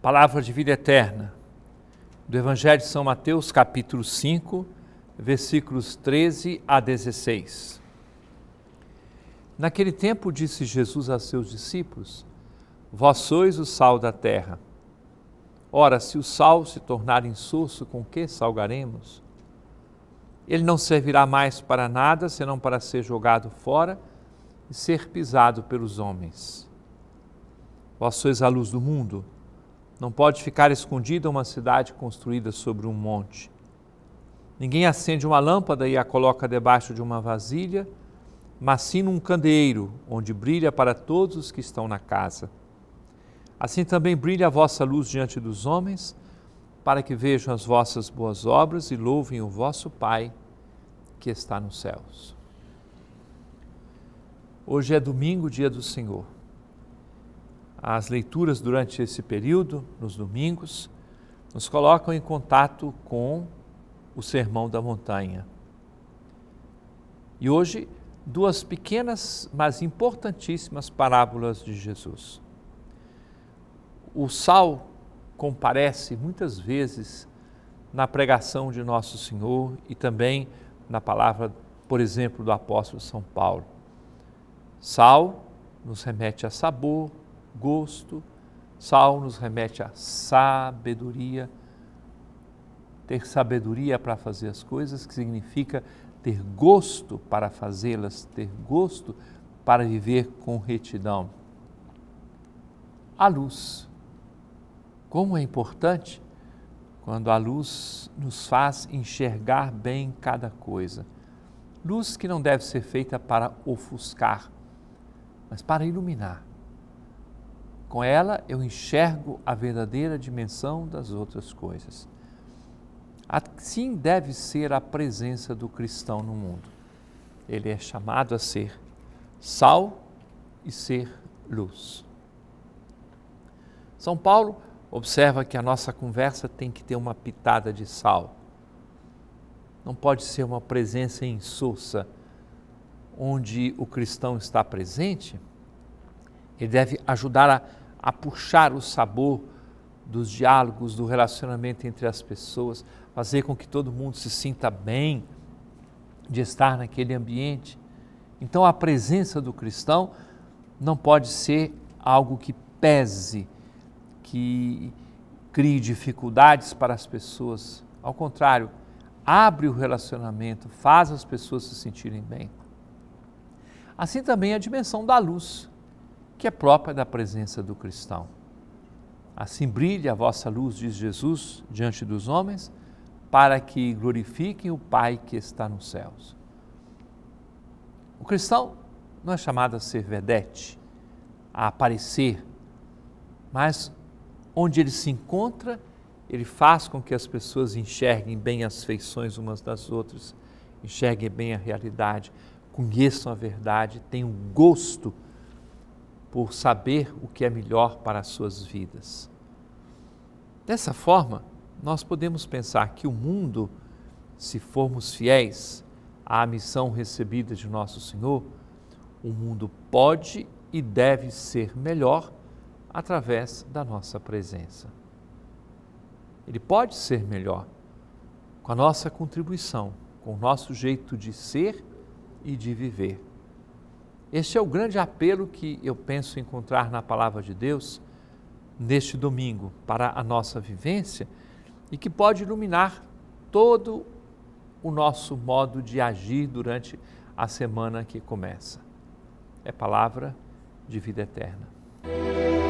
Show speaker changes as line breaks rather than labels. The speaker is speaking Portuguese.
Palavra de vida eterna, do Evangelho de São Mateus, capítulo 5, versículos 13 a 16. Naquele tempo disse Jesus a seus discípulos: Vós sois o sal da terra. Ora, se o sal se tornar insosso, com que salgaremos? Ele não servirá mais para nada senão para ser jogado fora e ser pisado pelos homens. Vós sois a luz do mundo. Não pode ficar escondida uma cidade construída sobre um monte. Ninguém acende uma lâmpada e a coloca debaixo de uma vasilha, mas sim num candeeiro, onde brilha para todos os que estão na casa. Assim também brilha a vossa luz diante dos homens, para que vejam as vossas boas obras e louvem o vosso Pai que está nos céus. Hoje é domingo, dia do Senhor as leituras durante esse período, nos domingos, nos colocam em contato com o Sermão da Montanha. E hoje, duas pequenas, mas importantíssimas parábolas de Jesus. O sal comparece muitas vezes na pregação de Nosso Senhor e também na palavra, por exemplo, do apóstolo São Paulo. Sal nos remete a sabor, gosto. Sal nos remete à sabedoria. Ter sabedoria para fazer as coisas, que significa ter gosto para fazê-las, ter gosto para viver com retidão. A luz. Como é importante quando a luz nos faz enxergar bem cada coisa. Luz que não deve ser feita para ofuscar, mas para iluminar. Com ela eu enxergo a verdadeira dimensão das outras coisas. Assim deve ser a presença do cristão no mundo. Ele é chamado a ser sal e ser luz. São Paulo observa que a nossa conversa tem que ter uma pitada de sal. Não pode ser uma presença insulsa, onde o cristão está presente, ele deve ajudar a, a puxar o sabor dos diálogos, do relacionamento entre as pessoas, fazer com que todo mundo se sinta bem de estar naquele ambiente. Então, a presença do cristão não pode ser algo que pese, que crie dificuldades para as pessoas. Ao contrário, abre o relacionamento, faz as pessoas se sentirem bem. Assim também a dimensão da luz que é própria da presença do cristão. Assim brilhe a vossa luz, diz Jesus, diante dos homens, para que glorifiquem o Pai que está nos céus. O cristão não é chamado a ser vedete, a aparecer, mas onde ele se encontra, ele faz com que as pessoas enxerguem bem as feições umas das outras, enxerguem bem a realidade, conheçam a verdade, tenham gosto por saber o que é melhor para as suas vidas. Dessa forma, nós podemos pensar que o mundo, se formos fiéis à missão recebida de nosso Senhor, o mundo pode e deve ser melhor através da nossa presença. Ele pode ser melhor com a nossa contribuição, com o nosso jeito de ser e de viver. Este é o grande apelo que eu penso encontrar na palavra de Deus neste domingo para a nossa vivência e que pode iluminar todo o nosso modo de agir durante a semana que começa. É palavra de vida eterna.